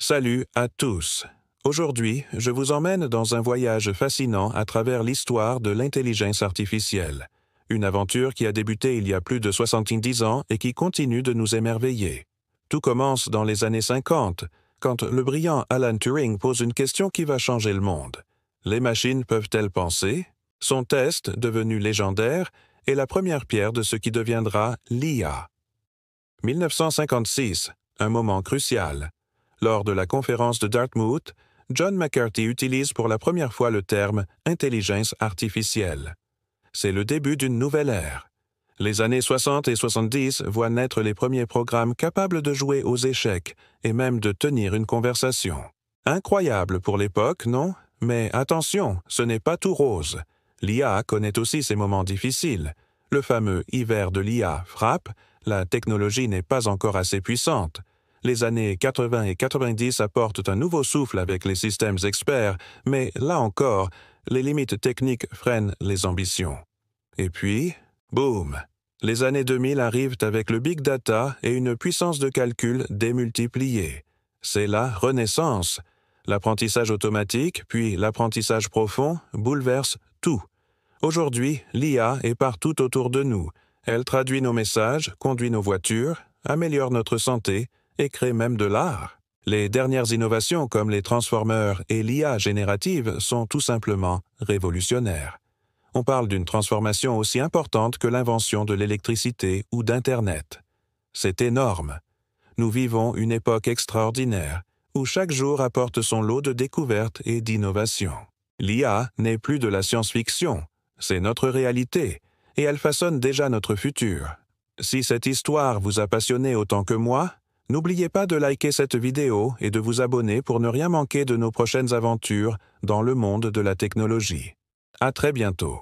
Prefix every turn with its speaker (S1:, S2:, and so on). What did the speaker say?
S1: Salut à tous. Aujourd'hui, je vous emmène dans un voyage fascinant à travers l'histoire de l'intelligence artificielle, une aventure qui a débuté il y a plus de 70 ans et qui continue de nous émerveiller. Tout commence dans les années 50, quand le brillant Alan Turing pose une question qui va changer le monde. Les machines peuvent-elles penser Son test, devenu légendaire, est la première pierre de ce qui deviendra l'IA. 1956, un moment crucial lors de la conférence de Dartmouth, John McCarthy utilise pour la première fois le terme intelligence artificielle. C'est le début d'une nouvelle ère. Les années 60 et 70 voient naître les premiers programmes capables de jouer aux échecs et même de tenir une conversation. Incroyable pour l'époque, non Mais attention, ce n'est pas tout rose. L'IA connaît aussi ses moments difficiles. Le fameux hiver de l'IA frappe, la technologie n'est pas encore assez puissante, les années 80 et 90 apportent un nouveau souffle avec les systèmes experts, mais là encore, les limites techniques freinent les ambitions. Et puis, boum, les années 2000 arrivent avec le big data et une puissance de calcul démultipliée. C'est la renaissance. L'apprentissage automatique, puis l'apprentissage profond, bouleverse tout. Aujourd'hui, l'IA est partout autour de nous. Elle traduit nos messages, conduit nos voitures, améliore notre santé, et même de l'art. Les dernières innovations comme les transformeurs et l'IA générative sont tout simplement révolutionnaires. On parle d'une transformation aussi importante que l'invention de l'électricité ou d'Internet. C'est énorme. Nous vivons une époque extraordinaire où chaque jour apporte son lot de découvertes et d'innovations. L'IA n'est plus de la science-fiction, c'est notre réalité, et elle façonne déjà notre futur. Si cette histoire vous a passionné autant que moi, N'oubliez pas de liker cette vidéo et de vous abonner pour ne rien manquer de nos prochaines aventures dans le monde de la technologie. À très bientôt.